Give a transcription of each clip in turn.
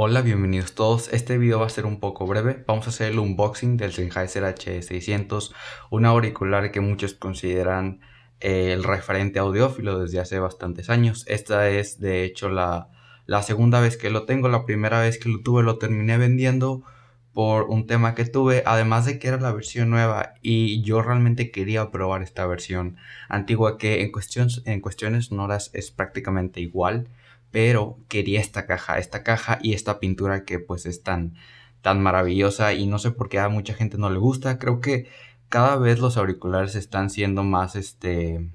Hola, bienvenidos todos. Este video va a ser un poco breve. Vamos a hacer el unboxing del Sennheiser H600, un auricular que muchos consideran eh, el referente audiófilo desde hace bastantes años. Esta es de hecho la, segunda vez que lo tengo. La primera vez que lo tuve lo terminé vendiendo por un tema que tuve, además de que era la versión nueva y yo realmente quería probar esta versión antigua que en, cuestiones, en cuestiones sonoras es prácticamente igual pero quería esta caja, esta caja y esta pintura que pues es tan, tan maravillosa y no sé por qué a mucha gente no le gusta. Creo que cada vez los auriculares están siendo más este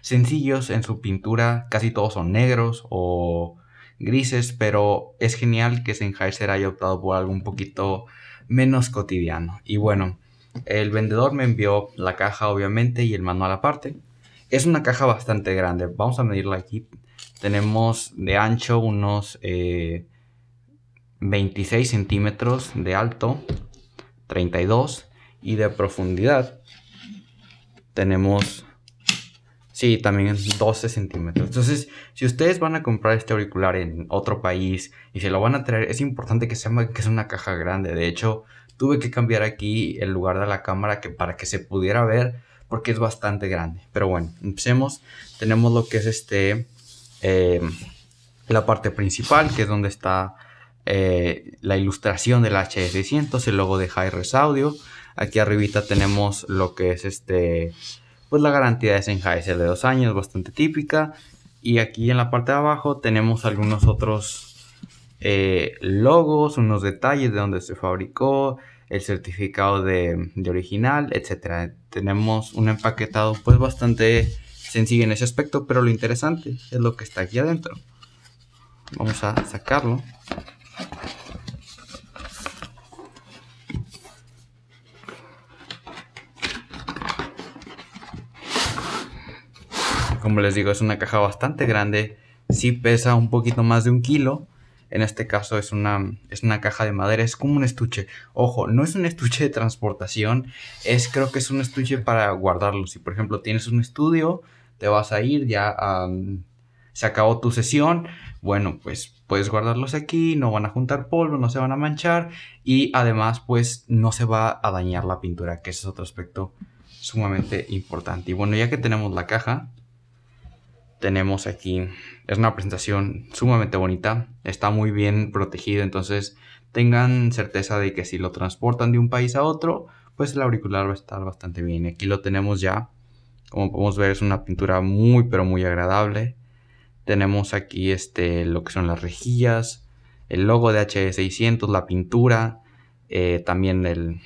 sencillos en su pintura, casi todos son negros o grises, pero es genial que Sennheiser haya optado por algo un poquito menos cotidiano. Y bueno, el vendedor me envió la caja obviamente y el manual aparte. Es una caja bastante grande, vamos a medirla aquí tenemos de ancho unos 26 eh, centímetros de alto, 32 y de profundidad tenemos, sí, también 12 centímetros. Entonces, si ustedes van a comprar este auricular en otro país y se lo van a traer, es importante que sepan que es una caja grande. De hecho, tuve que cambiar aquí el lugar de la cámara que, para que se pudiera ver porque es bastante grande. Pero bueno, empecemos. Tenemos lo que es este eh, la parte principal, que es donde está eh, la ilustración del HS600, el logo de hi Audio. Aquí arribita tenemos lo que es este, pues la garantía de Sennheiser de dos años, bastante típica. Y aquí en la parte de abajo tenemos algunos otros eh, logos, unos detalles de donde se fabricó, el certificado de, original, etc. Tenemos un empaquetado pues bastante sencillo en ese aspecto, pero lo interesante es lo que está aquí adentro. Vamos a sacarlo. Como les digo, es una caja bastante grande. Sí pesa un poquito más de un kilo. En este caso es una, es una caja de madera, es como un estuche. Ojo, no es un estuche de transportación, es creo que es un estuche para guardarlo. Si por ejemplo tienes un estudio, te vas a ir, ya se acabó tu sesión, bueno, pues puedes guardarlos aquí, no van a juntar polvo, no se van a manchar y además pues no se va a dañar la pintura, que ese es otro aspecto sumamente importante. Y bueno, ya que tenemos la caja, tenemos aquí, es una presentación sumamente bonita, está muy bien protegida, entonces tengan certeza de que si lo transportan de un país a otro, pues el auricular va a estar bastante bien. Aquí lo tenemos ya como podemos ver es una pintura muy pero muy agradable. Tenemos aquí este, lo que son las rejillas, el logo de hd 600 la pintura, eh, también el,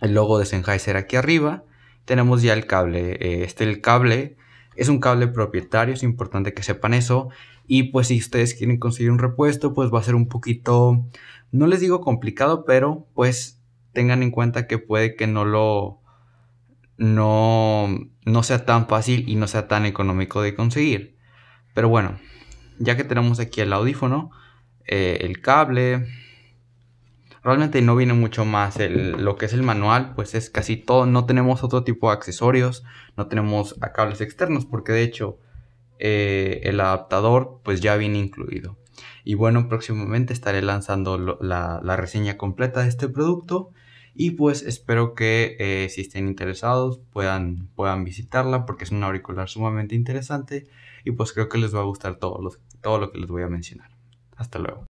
el, logo de Sennheiser aquí arriba. Tenemos ya el cable. Eh, este el cable es un cable propietario, es importante que sepan eso. Y pues si ustedes quieren conseguir un repuesto, pues va a ser un poquito, no les digo complicado, pero pues tengan en cuenta que puede que no lo, no, no sea tan fácil y no sea tan económico de conseguir. Pero bueno, ya que tenemos aquí el audífono, eh, el cable, realmente no viene mucho más lo que es el manual, pues es casi todo, no tenemos otro tipo de accesorios, no tenemos cables externos, porque de hecho eh, el adaptador pues ya viene incluido. Y bueno, próximamente estaré lanzando la, la reseña completa de este producto. Y pues espero que eh, si estén interesados puedan, puedan visitarla porque es un auricular sumamente interesante y pues creo que les va a gustar todo lo que les voy a mencionar. Hasta luego.